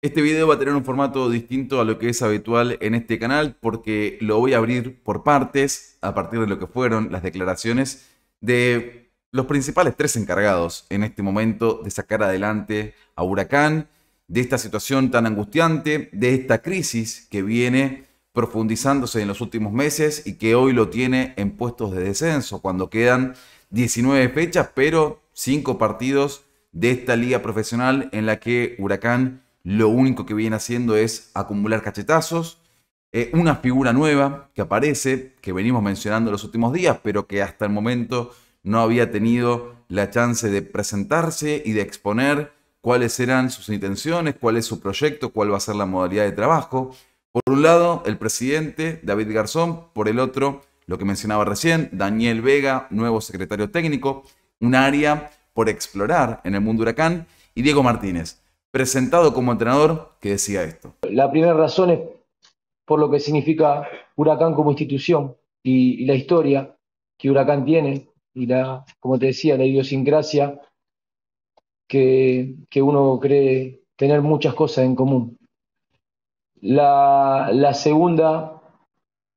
Este video va a tener un formato distinto a lo que es habitual en este canal porque lo voy a abrir por partes a partir de lo que fueron las declaraciones de los principales tres encargados en este momento de sacar adelante a Huracán, de esta situación tan angustiante, de esta crisis que viene profundizándose en los últimos meses y que hoy lo tiene en puestos de descenso cuando quedan 19 fechas pero 5 partidos de esta liga profesional en la que Huracán lo único que viene haciendo es acumular cachetazos. Eh, una figura nueva que aparece, que venimos mencionando los últimos días, pero que hasta el momento no había tenido la chance de presentarse y de exponer cuáles eran sus intenciones, cuál es su proyecto, cuál va a ser la modalidad de trabajo. Por un lado, el presidente David Garzón, por el otro, lo que mencionaba recién, Daniel Vega, nuevo secretario técnico, un área por explorar en el mundo huracán, y Diego Martínez presentado como entrenador que decía esto. La primera razón es por lo que significa Huracán como institución y, la historia que Huracán tiene y la, como te decía, la idiosincrasia que, que uno cree tener muchas cosas en común. La, la segunda,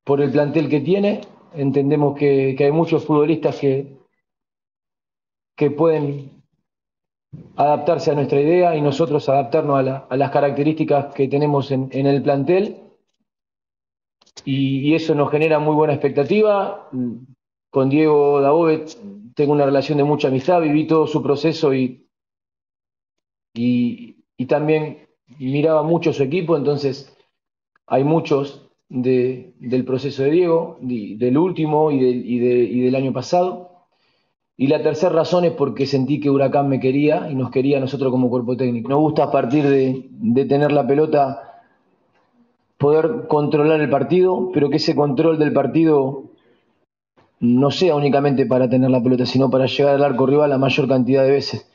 por el plantel que tiene, entendemos que, hay muchos futbolistas que, que pueden adaptarse a nuestra idea y nosotros adaptarnos a, las características que tenemos en, el plantel. Y, eso nos genera muy buena expectativa. Con Diego Daovet tengo una relación de mucha amistad, viví todo su proceso y, también miraba mucho su equipo, entonces hay muchos del proceso de Diego, del último y del año pasado. Y la tercera razón es porque sentí que Huracán me quería y nos quería a nosotros como cuerpo técnico. Nos gusta a partir de, tener la pelota poder controlar el partido, pero que ese control del partido no sea únicamente para tener la pelota, sino para llegar al arco rival la mayor cantidad de veces.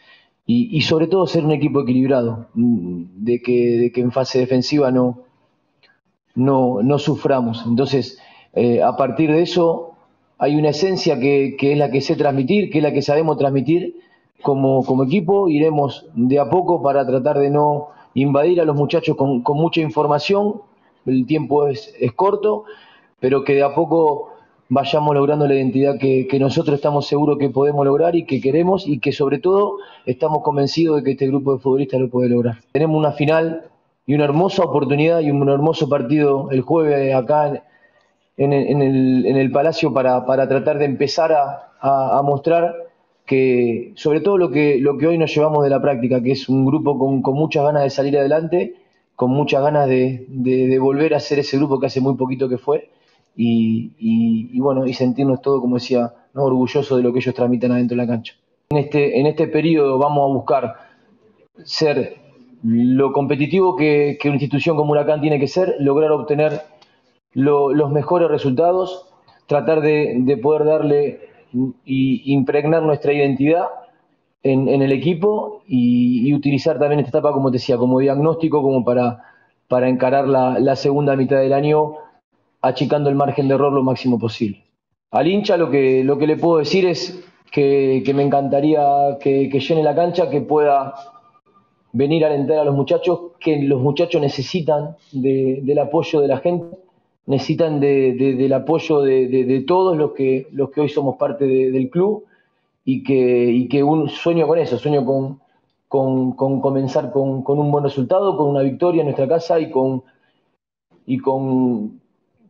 Y, sobre todo ser un equipo equilibrado, de que, que en fase defensiva no, no, suframos. Entonces, eh, a partir de eso, hay una esencia que, es la que sé transmitir, que es la que sabemos transmitir como, equipo. Iremos de a poco para tratar de no invadir a los muchachos con, mucha información. El tiempo es, corto, pero que de a poco vayamos logrando la identidad que, que, nosotros estamos seguros que podemos lograr y que queremos y que sobre todo estamos convencidos de que este grupo de futbolistas lo puede lograr. Tenemos una final y una hermosa oportunidad y un hermoso partido el jueves acá en en, el, en el, Palacio para, para, tratar de empezar a, a, mostrar que, sobre todo lo que, lo que hoy nos llevamos de la práctica, que es un grupo con, con muchas ganas de salir adelante, con muchas ganas de, de, volver a ser ese grupo que hace muy poquito que fue, y, y, bueno, y sentirnos todos, como decía, ¿no? orgullosos de lo que ellos transmiten adentro de la cancha. En este, en este periodo vamos a buscar ser lo competitivo que, que, una institución como Huracán tiene que ser, lograr obtener los mejores resultados, tratar de, poder darle y impregnar nuestra identidad en, el equipo y, utilizar también esta etapa, como te decía, como diagnóstico, como para, para encarar la, segunda mitad del año achicando el margen de error lo máximo posible. Al hincha lo que, lo que le puedo decir es que, me encantaría que, llene la cancha, que pueda venir a alentar a los muchachos, que los muchachos necesitan del apoyo de la gente necesitan del apoyo de, todos los que, los que hoy somos parte del club y que, y que un, sueño con eso, sueño con, comenzar con, un buen resultado, con una victoria en nuestra casa y con, y con,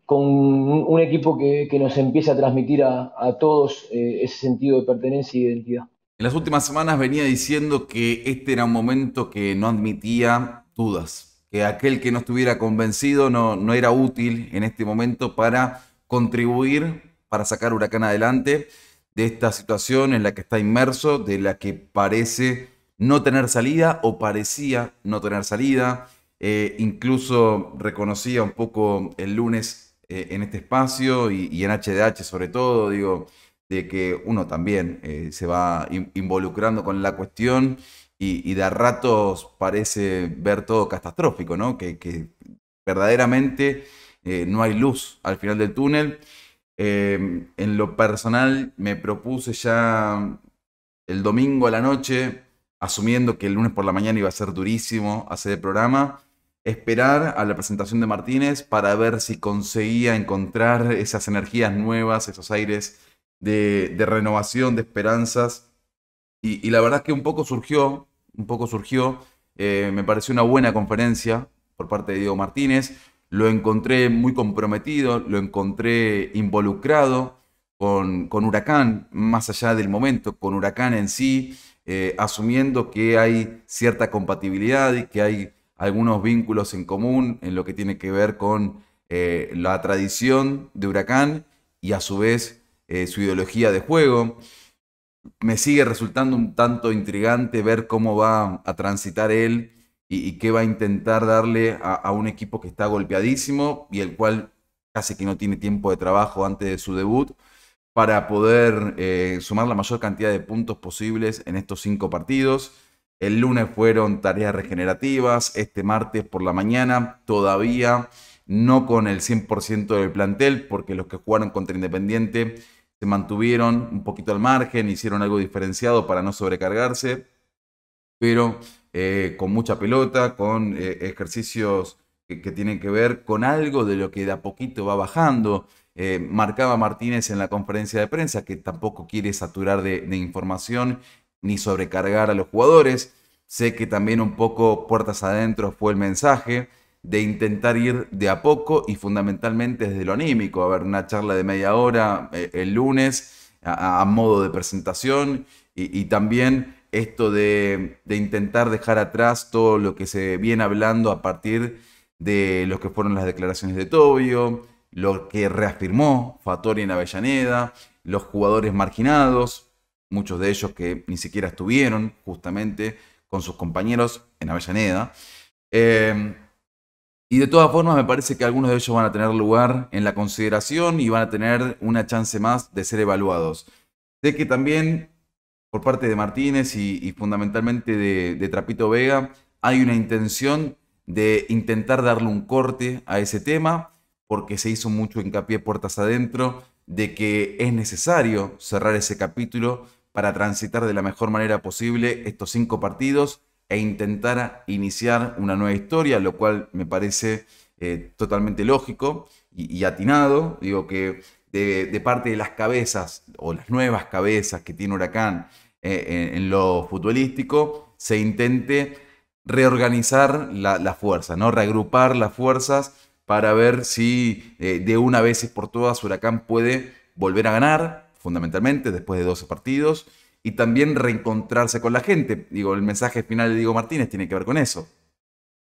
un equipo que, nos empiece a transmitir a, todos eh, ese sentido de pertenencia y identidad. En las últimas semanas venía diciendo que este era un momento que no admitía dudas, eh, aquel que no estuviera convencido no, no era útil en este momento para contribuir, para sacar Huracán adelante de esta situación en la que está inmerso, de la que parece no tener salida o parecía no tener salida. Eh, incluso reconocía un poco el lunes eh, en este espacio y, en HDH sobre todo, digo, de que uno también se va involucrando con la cuestión y, de ratos parece ver todo catastrófico, ¿no? Que, verdaderamente eh, no hay luz al final del túnel. Em, en lo personal me propuse ya el domingo a la noche, asumiendo que el lunes por la mañana iba a ser durísimo hacer el programa, esperar a la presentación de Martínez para ver si conseguía encontrar esas energías nuevas, esos aires de renovación, de esperanzas y, la verdad es que un poco surgió, un poco surgió, eh, me pareció una buena conferencia por parte de Diego Martínez, lo encontré muy comprometido, lo encontré involucrado con, Huracán, más allá del momento, con Huracán en sí, eh, asumiendo que hay cierta compatibilidad y que hay algunos vínculos en común en lo que tiene que ver con eh, la tradición de Huracán y a su vez su ideología de juego me sigue resultando un tanto intrigante ver cómo va a transitar él y, qué va a intentar darle a, un equipo que está golpeadísimo y el cual casi que no tiene tiempo de trabajo antes de su debut para poder eh, sumar la mayor cantidad de puntos posibles en estos cinco partidos. El lunes fueron tareas regenerativas, este martes por la mañana todavía no con el 100% del plantel, porque los que jugaron contra Independiente se mantuvieron un poquito al margen, hicieron algo diferenciado para no sobrecargarse, pero eh, con mucha pelota, con eh, ejercicios que, tienen que ver con algo de lo que de a poquito va bajando. Eh, marcaba Martínez en la conferencia de prensa que tampoco quiere saturar de información ni sobrecargar a los jugadores. Sé que también un poco puertas adentro fue el mensaje de intentar ir de a poco y fundamentalmente desde lo anímico. A ver, una charla de media hora eh, el lunes a, modo de presentación y, también esto de, de, intentar dejar atrás todo lo que se viene hablando a partir de lo que fueron las declaraciones de Tobio, lo que reafirmó Fatori en Avellaneda, los jugadores marginados, muchos de ellos que ni siquiera estuvieron justamente con sus compañeros en Avellaneda. Eh, y de todas formas me parece que algunos de ellos van a tener lugar en la consideración y van a tener una chance más de ser evaluados. Sé que también por parte de Martínez y, fundamentalmente de, de, Trapito Vega hay una intención de intentar darle un corte a ese tema porque se hizo mucho hincapié puertas adentro de que es necesario cerrar ese capítulo para transitar de la mejor manera posible estos cinco partidos e intentar iniciar una nueva historia, lo cual me parece eh, totalmente lógico y, atinado. Digo que de, parte de las cabezas o las nuevas cabezas que tiene Huracán eh, en, lo futbolístico, se intente reorganizar la, fuerzas, fuerza, ¿no? reagrupar las fuerzas para ver si eh, de una vez por todas Huracán puede volver a ganar, fundamentalmente, después de 12 partidos y también reencontrarse con la gente. Digo, el mensaje final de Diego Martínez tiene que ver con eso.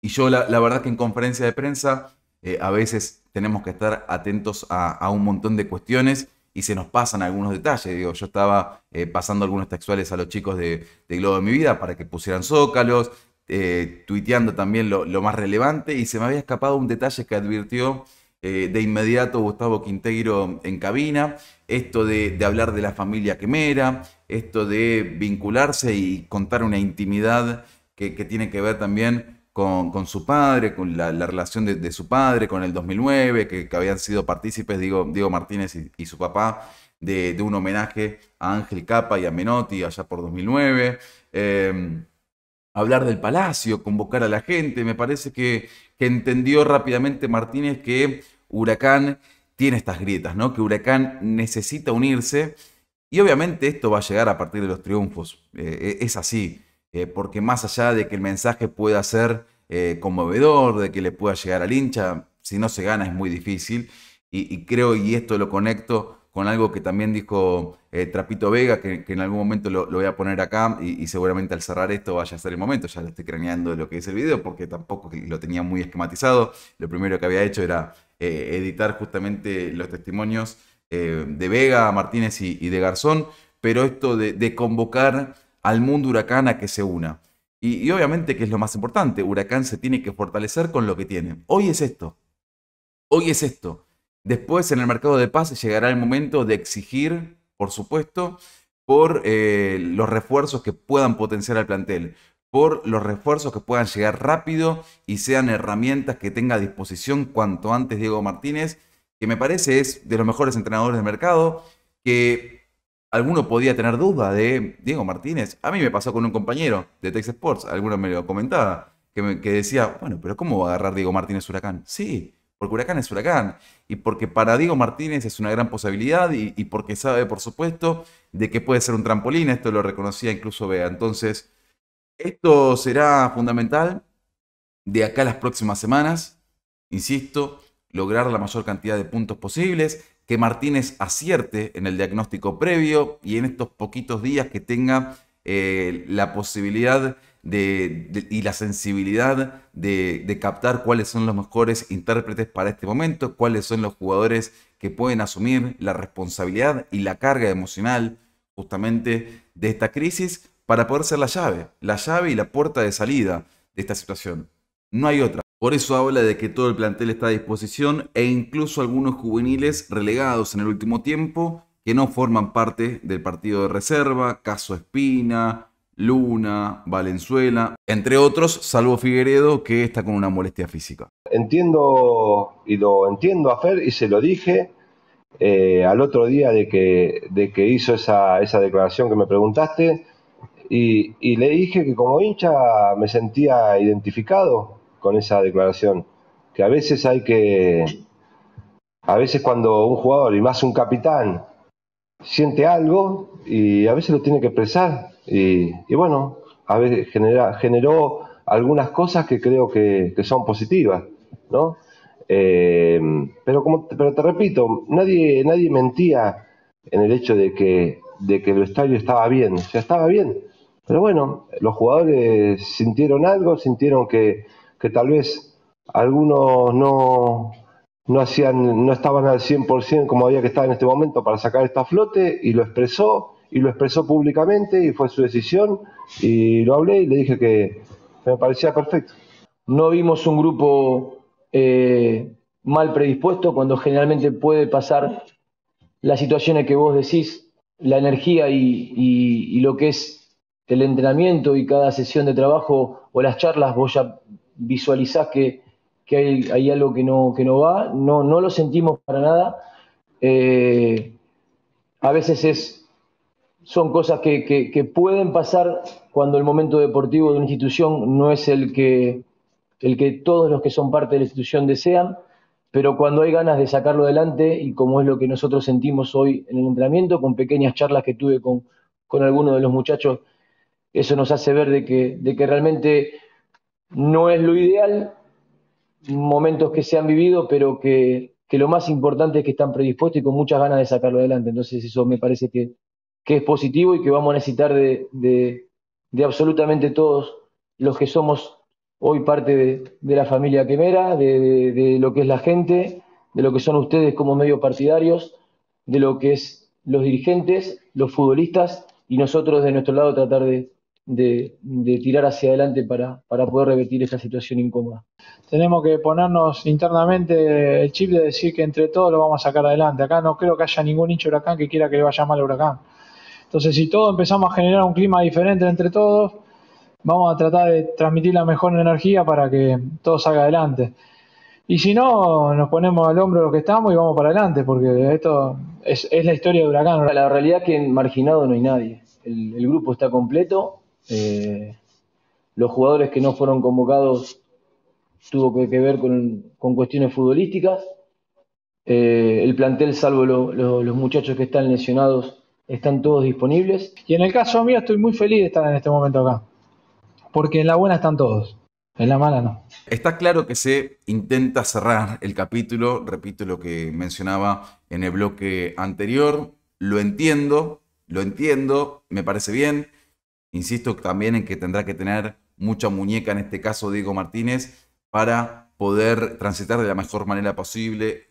Y yo la, verdad que en conferencia de prensa eh, a veces tenemos que estar atentos a, un montón de cuestiones y se nos pasan algunos detalles. Digo, yo estaba eh, pasando algunos textuales a los chicos de, Globo de mi vida para que pusieran zócalos, eh, tuiteando también lo, lo más relevante y se me había escapado un detalle que advirtió eh, de inmediato Gustavo Quinteiro en cabina, esto de, hablar de la familia quemera, esto de vincularse y contar una intimidad que, tiene que ver también con, su padre, con la, relación de, su padre, con el 2009, que, habían sido partícipes Diego, Diego Martínez y, su papá de, un homenaje a Ángel Capa y a Menotti allá por 2009. Em, hablar del palacio, convocar a la gente, me parece que entendió rápidamente Martínez que Huracán tiene estas grietas, ¿no? Que Huracán necesita unirse. Y obviamente esto va a llegar a partir de los triunfos. Eh, e, es así. Eh, porque más allá de que el mensaje pueda ser eh, conmovedor, de que le pueda llegar al hincha, si no se gana es muy difícil. y creo, y esto lo conecto con algo que también dijo eh, Trapito Vega, que, en algún momento lo, voy a poner acá y, seguramente al cerrar esto vaya a ser el momento, ya lo estoy craneando de lo que es el video porque tampoco lo tenía muy esquematizado, lo primero que había hecho era eh, editar justamente los testimonios eh, de Vega, Martínez y, de Garzón, pero esto de, convocar al mundo huracán a que se una. y obviamente que es lo más importante, Huracán se tiene que fortalecer con lo que tiene. Hoy es esto. Hoy es esto Después, en el mercado de Paz llegará el momento de exigir, por supuesto, por eh, los refuerzos que puedan potenciar al plantel, por los refuerzos que puedan llegar rápido y sean herramientas que tenga a disposición cuanto antes Diego Martínez, que me parece es de los mejores entrenadores del mercado, que alguno podía tener duda de Diego Martínez. A mí me pasó con un compañero de Texas Sports, alguno me lo comentaba, que, me, que decía, bueno, pero ¿cómo va a agarrar Diego Martínez Huracán? Sí, porque Huracán es Huracán, y porque para Diego Martínez es una gran posibilidad, y, porque sabe, por supuesto, de que puede ser un trampolín, esto lo reconocía incluso Bea. Entonces, esto será fundamental de acá a las próximas semanas, insisto, lograr la mayor cantidad de puntos posibles, que Martínez acierte en el diagnóstico previo y en estos poquitos días que tenga eh, la posibilidad y la sensibilidad de, de captar cuáles son los mejores intérpretes para este momento, cuáles son los jugadores que pueden asumir la responsabilidad y la carga emocional justamente de esta crisis para poder ser la llave, la llave y la puerta de salida de esta situación. No hay otra. Por eso habla de que todo el plantel está a disposición e incluso algunos juveniles relegados en el último tiempo que no forman parte del partido de reserva, caso Espina, Luna, Valenzuela, entre otros, salvo Figueredo, que está con una molestia física. Entiendo y lo entiendo a Fer y se lo dije eh, al otro día de que, de que hizo esa, declaración que me preguntaste y, y, le dije que como hincha me sentía identificado con esa declaración, que a veces hay que, a veces cuando un jugador y más un capitán siente algo y a veces lo tiene que expresar. Y, bueno, a veces genera, generó algunas cosas que creo que, son positivas, ¿no? Eh, pero, como, pero te repito, nadie, nadie mentía en el hecho de que, de que el estadio estaba bien, o sea, estaba bien. Pero bueno, los jugadores sintieron algo, sintieron que, que tal vez algunos no, no, hacían, no estaban al 100% como había que estar en este momento para sacar esta flote y lo expresó y lo expresó públicamente y fue su decisión y lo hablé y le dije que me parecía perfecto. No vimos un grupo eh, mal predispuesto cuando generalmente puede pasar las situaciones que vos decís, la energía y, y lo que es el entrenamiento y cada sesión de trabajo o las charlas, vos ya visualizás que que hay, algo que no, que no va, no, no lo sentimos para nada. Eh, a veces es, son cosas que, pueden pasar cuando el momento deportivo de una institución no es el que, el que todos los que son parte de la institución desean, pero cuando hay ganas de sacarlo adelante, y como es lo que nosotros sentimos hoy en el entrenamiento, con pequeñas charlas que tuve con, con algunos de los muchachos, eso nos hace ver de de que realmente no es lo ideal, momentos que se han vivido, pero que, lo más importante es que están predispuestos y con muchas ganas de sacarlo adelante. Entonces eso me parece que, es positivo y que vamos a necesitar de, absolutamente todos los que somos hoy parte de, de la familia Quemera, de lo que es la gente, de lo que son ustedes como medios partidarios, de lo que es los dirigentes, los futbolistas y nosotros de nuestro lado tratar de, de, tirar hacia adelante para, poder revertir esa situación incómoda. Tenemos que ponernos internamente el chip de decir que entre todos lo vamos a sacar adelante. Acá no creo que haya ningún nicho huracán que quiera que le vaya mal huracán. Entonces, si todos empezamos a generar un clima diferente entre todos, vamos a tratar de transmitir la mejor energía para que todo salga adelante. Y si no, nos ponemos al hombro los que estamos y vamos para adelante, porque esto es, la historia de Huracán. La realidad es que en marginado no hay nadie. el grupo está completo, eh, los jugadores que no fueron convocados tuvo que, ver con, cuestiones futbolísticas. Eh, el plantel, salvo los muchachos que están lesionados, están todos disponibles. Y en el caso mío estoy muy feliz de estar en este momento acá, porque en la buena están todos. En la mala no. Está claro que se intenta cerrar el capítulo, repito lo que mencionaba en el bloque anterior, lo entiendo, lo entiendo, me parece bien, Insisto también en que tendrá que tener mucha muñeca, en este caso Diego Martínez, para poder transitar de la mejor manera posible.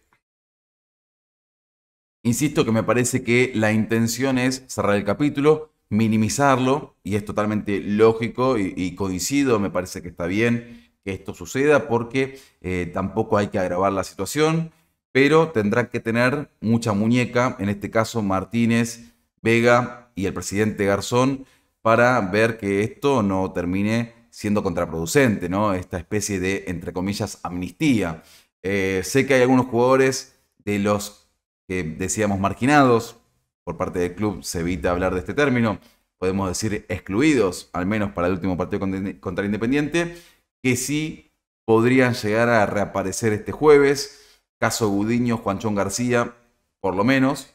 Insisto que me parece que la intención es cerrar el capítulo, minimizarlo, y es totalmente lógico y, coincido, me parece que está bien que esto suceda porque eh, tampoco hay que agravar la situación, pero tendrá que tener mucha muñeca, en este caso Martínez, Vega y el presidente Garzón, para ver que esto no termine siendo contraproducente, ¿no? Esta especie de, entre comillas, amnistía. Eh, sé que hay algunos jugadores de los que decíamos marginados, por parte del club se evita hablar de este término, podemos decir excluidos, al menos para el último partido contra Independiente, que sí podrían llegar a reaparecer este jueves. Caso Gudiño, Juanchón García, por lo menos,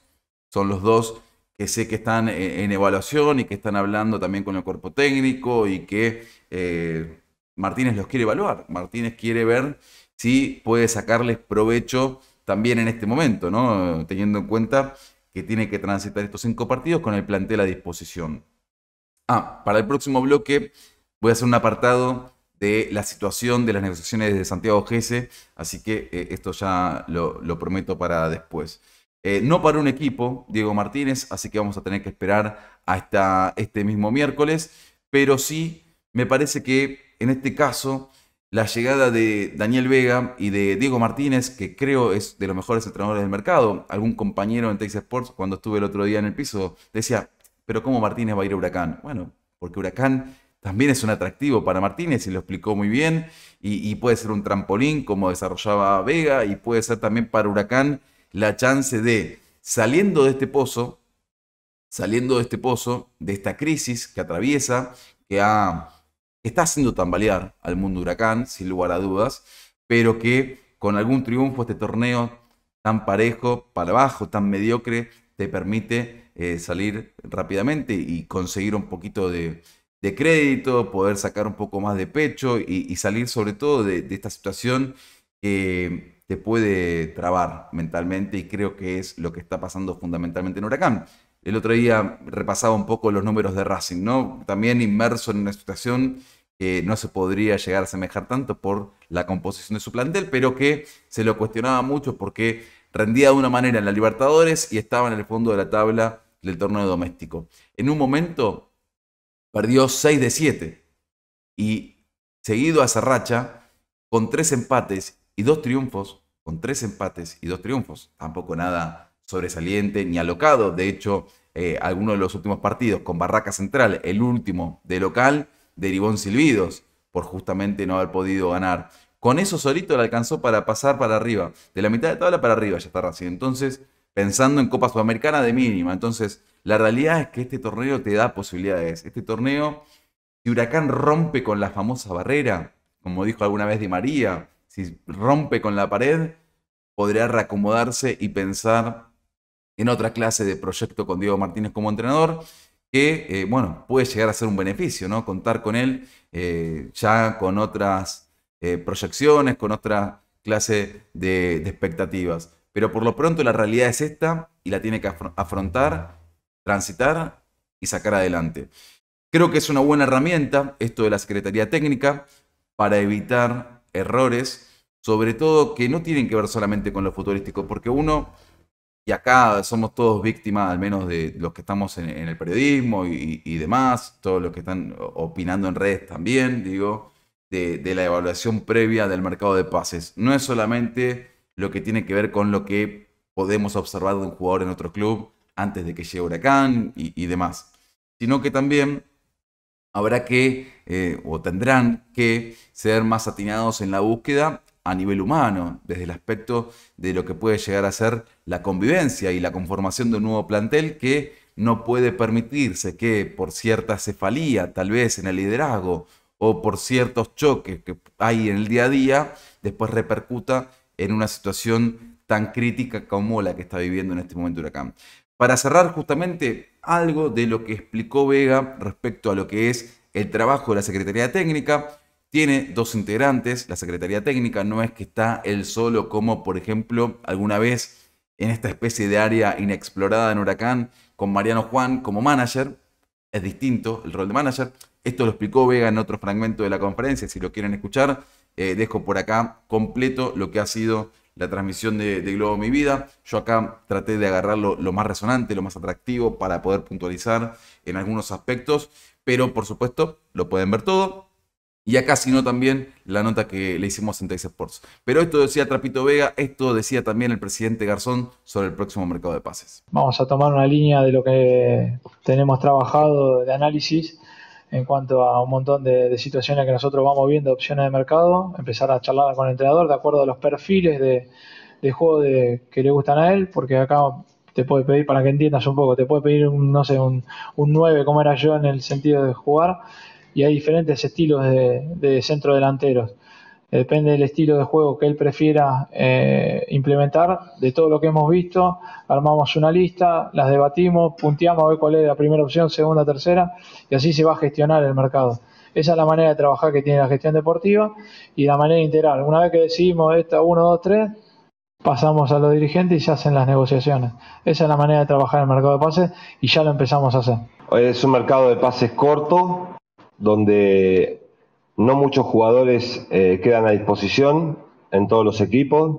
son los dos que sé que están eh, en evaluación y que están hablando también con el cuerpo técnico y que eh, Martínez los quiere evaluar. Martínez quiere ver si puede sacarles provecho también en este momento, ¿no? Teniendo en cuenta que tiene que transitar estos cinco partidos con el plantel a disposición. Ah, para el próximo bloque voy a hacer un apartado de la situación de las negociaciones de Santiago Gese, así que eh, esto ya lo prometo para después. Eh, no para un equipo, Diego Martínez, así que vamos a tener que esperar hasta este mismo miércoles. Pero sí, me parece que en este caso, la llegada de Daniel Vega y de Diego Martínez, que creo es de los mejores entrenadores del mercado. Algún compañero en Texas Sports, cuando estuve el otro día en el piso, decía, pero ¿cómo Martínez va a ir a Huracán? Bueno, porque Huracán también es un atractivo para Martínez y lo explicó muy bien. y, puede ser un trampolín como desarrollaba Vega y puede ser también para Huracán la chance de, saliendo de este pozo, saliendo de este pozo, de esta crisis que atraviesa, que, está haciendo tambalear al mundo huracán, sin lugar a dudas, pero que con algún triunfo este torneo tan parejo, para abajo, tan mediocre, te permite eh, salir rápidamente y conseguir un poquito de, crédito, poder sacar un poco más de pecho y, salir sobre todo de, esta situación que te puede trabar mentalmente y creo que es lo que está pasando fundamentalmente en Huracán. El otro día repasaba un poco los números de Racing, ¿no? También inmerso en una situación que no se podría llegar a semejar tanto por la composición de su plantel, pero que se lo cuestionaba mucho porque rendía de una manera en la Libertadores y estaba en el fondo de la tabla del torneo doméstico. En un momento perdió 6 de 7 y seguido a esa racha, con tres empates y dos triunfos, con tres empates y dos triunfos. Tampoco nada sobresaliente ni alocado. De hecho, eh, algunos de los últimos partidos con Barraca Central, el último de local, de en silbidos por justamente no haber podido ganar. Con eso solito le alcanzó para pasar para arriba, de la mitad de tabla para arriba ya está recién. Entonces, pensando en Copa Sudamericana de mínima. Entonces, la realidad es que este torneo te da posibilidades. Este torneo, si Huracán rompe con la famosa barrera, como dijo alguna vez Di María, si rompe con la pared, podría reacomodarse y pensar en otra clase de proyecto con Diego Martínez como entrenador, que, eh, bueno, puede llegar a ser un beneficio, ¿no? Contar con él eh, ya con otras eh, proyecciones, con otra clase de, de expectativas. Pero por lo pronto la realidad es esta y la tiene que afrontar, transitar y sacar adelante. Creo que es una buena herramienta esto de la Secretaría Técnica para evitar errores, sobre todo que no tienen que ver solamente con lo futurístico, porque uno, y acá somos todos víctimas, al menos de los que estamos en, el periodismo y, demás, todos los que están opinando en redes también, digo, de, la evaluación previa del mercado de pases. No es solamente lo que tiene que ver con lo que podemos observar de un jugador en otro club antes de que llegue Huracán y demás, sino que también habrá que, eh, o tendrán que, ser más atinados en la búsqueda a nivel humano, desde el aspecto de lo que puede llegar a ser la convivencia y la conformación de un nuevo plantel que no puede permitirse que por cierta cefalía, tal vez en el liderazgo, o por ciertos choques que hay en el día a día, después repercuta en una situación tan crítica como la que está viviendo en este momento Huracán. Para cerrar, justamente, algo de lo que explicó Vega respecto a lo que es el trabajo de la Secretaría Técnica. Tiene dos integrantes, la Secretaría Técnica no es que está él solo como por ejemplo alguna vez en esta especie de área inexplorada en Huracán con Mariano Juan como manager. Es distinto el rol de manager. Esto lo explicó Vega en otro fragmento de la conferencia, si lo quieren escuchar. Eh, dejo por acá completo lo que ha sido la transmisión de, de, Globo Mi Vida. Yo acá traté de agarrar lo, más resonante, lo más atractivo para poder puntualizar en algunos aspectos, pero por supuesto lo pueden ver todo. Y acá, si no, también la nota que le hicimos en Tex Sports. Pero esto decía Trapito Vega, esto decía también el presidente Garzón sobre el próximo mercado de pases. Vamos a tomar una línea de lo que tenemos trabajado de análisis en cuanto a un montón de, situaciones que nosotros vamos viendo, opciones de mercado, empezar a charlar con el entrenador de acuerdo a los perfiles de, juego de, que le gustan a él, porque acá te puede pedir, para que entiendas un poco, te puede pedir, un, no sé, un, un 9 como era yo en el sentido de jugar, y hay diferentes estilos de, de centro delanteros depende del estilo de juego que él prefiera eh, implementar, de todo lo que hemos visto, armamos una lista, las debatimos, punteamos a ver cuál es la primera opción, segunda, tercera, y así se va a gestionar el mercado. Esa es la manera de trabajar que tiene la gestión deportiva y la manera integral. Una vez que decidimos esta 1, 2, 3, pasamos a los dirigentes y se hacen las negociaciones. Esa es la manera de trabajar el mercado de pases y ya lo empezamos a hacer. Es un mercado de pases corto, donde no muchos jugadores eh, quedan a disposición en todos los equipos.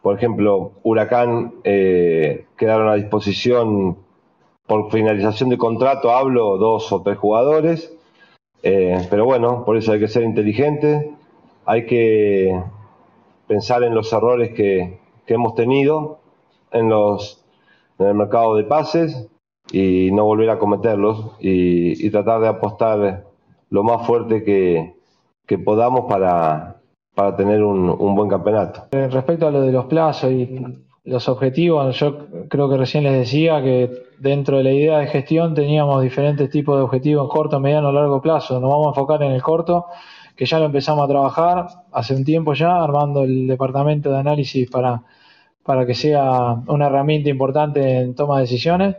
Por ejemplo, Huracán eh, quedaron a disposición por finalización de contrato, hablo dos o tres jugadores. Eh, pero bueno, por eso hay que ser inteligente, hay que pensar en los errores que, hemos tenido en, los, en el mercado de pases y no volver a cometerlos y, y tratar de apostar lo más fuerte que, podamos para, tener un, un, buen campeonato. Eh, respecto a lo de los plazos y los objetivos, yo creo que recién les decía que dentro de la idea de gestión teníamos diferentes tipos de objetivos en corto, mediano, largo plazo. Nos vamos a enfocar en el corto, que ya lo empezamos a trabajar hace un tiempo ya, armando el departamento de análisis para, para que sea una herramienta importante en toma de decisiones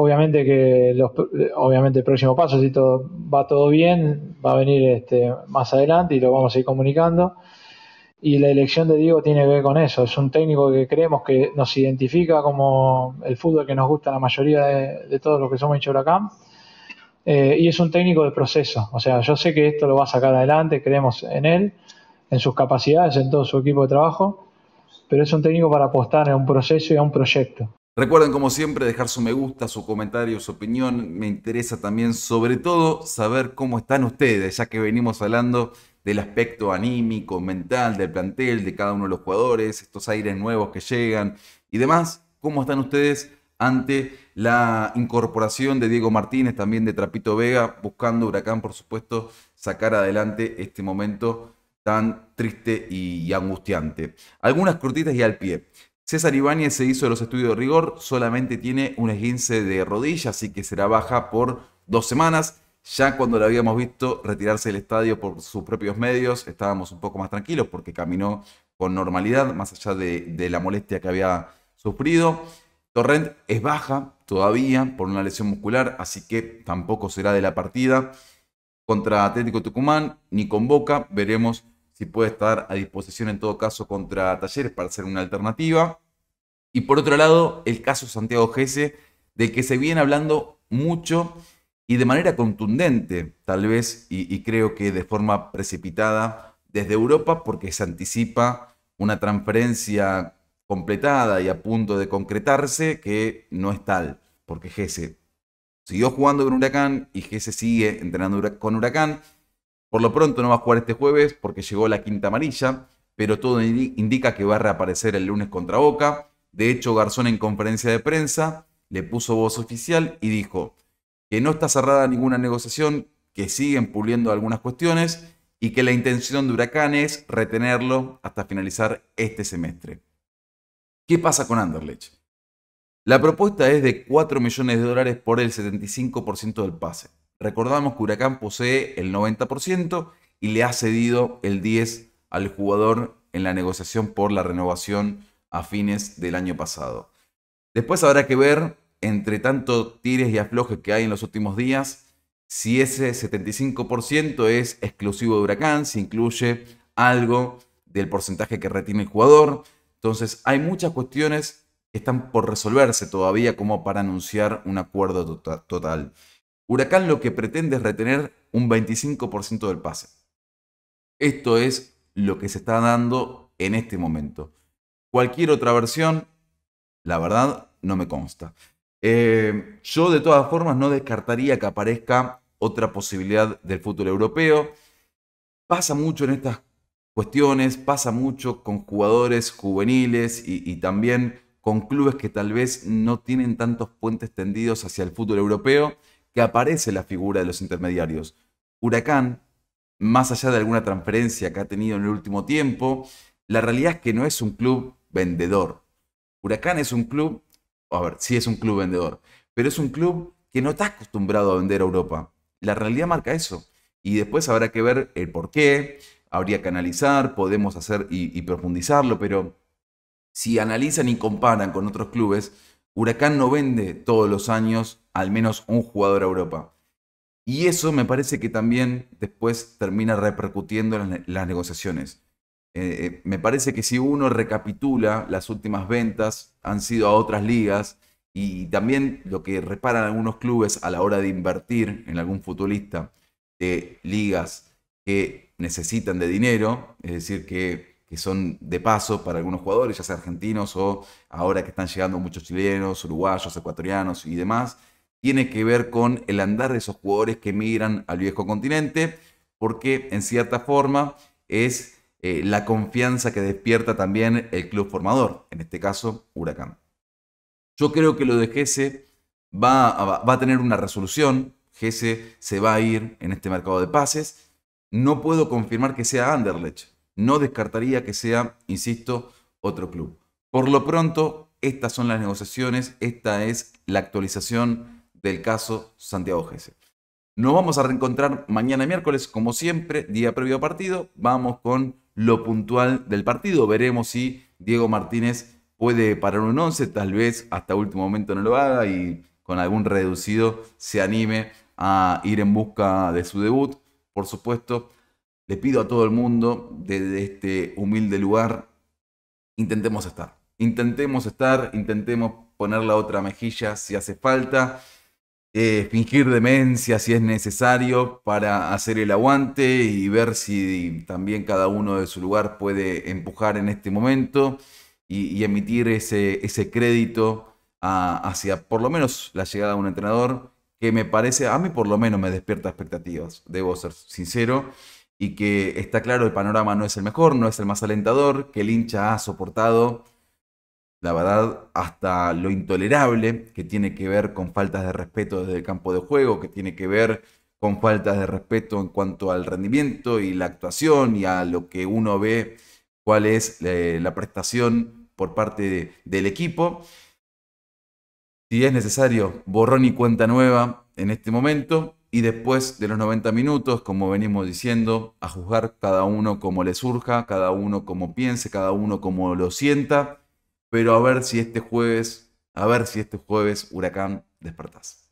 obviamente que los, obviamente el próximo paso, si todo, va todo bien, va a venir este, más adelante y lo vamos a ir comunicando. Y la elección de Diego tiene que ver con eso. Es un técnico que creemos que nos identifica como el fútbol que nos gusta la mayoría de, todos los que somos en huracán. Eh, y es un técnico de proceso. O sea, yo sé que esto lo va a sacar adelante, creemos en él, en sus capacidades, en todo su equipo de trabajo. Pero es un técnico para apostar en un proceso y a un proyecto. Recuerden, como siempre, dejar su me gusta, su comentario, su opinión. Me interesa también, sobre todo, saber cómo están ustedes, ya que venimos hablando del aspecto anímico, mental, del plantel, de cada uno de los jugadores, estos aires nuevos que llegan y demás. ¿Cómo están ustedes ante la incorporación de Diego Martínez, también de Trapito Vega, buscando Huracán, por supuesto, sacar adelante este momento tan triste y angustiante? Algunas cortitas y al pie. César Ibáñez se hizo los estudios de rigor, solamente tiene un esguince de rodilla, así que será baja por dos semanas. Ya cuando lo habíamos visto retirarse del estadio por sus propios medios, estábamos un poco más tranquilos porque caminó con normalidad, más allá de, de la molestia que había sufrido. Torrent es baja todavía por una lesión muscular, así que tampoco será de la partida. Contra Atlético Tucumán, ni con Boca, veremos si puede estar a disposición en todo caso contra Talleres para ser una alternativa. Y por otro lado, el caso Santiago Gese, del que se viene hablando mucho y de manera contundente, tal vez, y, y creo que de forma precipitada desde Europa, porque se anticipa una transferencia completada y a punto de concretarse que no es tal, porque Gese siguió jugando con Huracán y Gese sigue entrenando con Huracán por lo pronto no va a jugar este jueves porque llegó la quinta amarilla, pero todo indica que va a reaparecer el lunes contra Boca. De hecho, Garzón en conferencia de prensa le puso voz oficial y dijo que no está cerrada ninguna negociación, que siguen puliendo algunas cuestiones y que la intención de Huracán es retenerlo hasta finalizar este semestre. ¿Qué pasa con Anderlecht? La propuesta es de 4 millones de dólares por el 75% del pase. Recordamos que Huracán posee el 90% y le ha cedido el 10% al jugador en la negociación por la renovación a fines del año pasado. Después habrá que ver, entre tanto tires y aflojes que hay en los últimos días, si ese 75% es exclusivo de Huracán, si incluye algo del porcentaje que retiene el jugador. Entonces hay muchas cuestiones que están por resolverse todavía como para anunciar un acuerdo tota-, total. Huracán lo que pretende es retener un 25% del pase. Esto es lo que se está dando en este momento. Cualquier otra versión, la verdad, no me consta. Eh, yo de todas formas no descartaría que aparezca otra posibilidad del futuro europeo. Pasa mucho en estas cuestiones, pasa mucho con jugadores juveniles y, también con clubes que tal vez no tienen tantos puentes tendidos hacia el futuro europeo que aparece la figura de los intermediarios. Huracán, más allá de alguna transferencia que ha tenido en el último tiempo, la realidad es que no es un club vendedor. Huracán es un club, a ver, sí es un club vendedor, pero es un club que no está acostumbrado a vender a Europa. La realidad marca eso. Y después habrá que ver el por qué, habría que analizar, podemos hacer y, y profundizarlo, pero si analizan y comparan con otros clubes, Huracán no vende todos los años al menos un jugador a Europa. Y eso me parece que también después termina repercutiendo en las, negociaciones. Eh, eh, me parece que si uno recapitula las últimas ventas, han sido a otras ligas y también lo que reparan algunos clubes a la hora de invertir en algún futbolista de ligas que necesitan de dinero, es decir, que, que son de paso para algunos jugadores, ya sea argentinos o ahora que están llegando muchos chilenos, uruguayos, ecuatorianos y demás tiene que ver con el andar de esos jugadores que migran al viejo continente, porque en cierta forma es eh, la confianza que despierta también el club formador, en este caso Huracán. Yo creo que lo de Gese va a, tener una resolución, Gese se va a ir en este mercado de pases, no puedo confirmar que sea Anderlecht, no descartaría que sea, insisto, otro club. Por lo pronto, estas son las negociaciones, esta es la actualización del caso Santiago Gese. Nos vamos a reencontrar mañana miércoles, como siempre, día previo a partido. Vamos con lo puntual del partido. Veremos si Diego Martínez puede parar un 11, tal vez hasta último momento no lo haga y con algún reducido se anime a ir en busca de su debut. Por supuesto, le pido a todo el mundo desde este humilde lugar, intentemos estar. Intentemos estar, intentemos poner la otra mejilla si hace falta. Eh, fingir demencia si es necesario para hacer el aguante y ver si también cada uno de su lugar puede empujar en este momento y, emitir ese, ese crédito ah, hacia por lo menos la llegada de un entrenador que me parece, a mí por lo menos me despierta expectativas, debo ser sincero, y que está claro el panorama no es el mejor, no es el más alentador, que el hincha ha soportado la verdad, hasta lo intolerable, que tiene que ver con faltas de respeto desde el campo de juego, que tiene que ver con faltas de respeto en cuanto al rendimiento y la actuación y a lo que uno ve, cuál es eh, la prestación por parte del equipo. Si es necesario, borrón y cuenta nueva en este momento y después de los 90 minutos, como venimos diciendo, a juzgar cada uno como le surja, cada uno como piense, cada uno como lo sienta pero a ver si este jueves, a ver si este jueves, Huracán, despertás.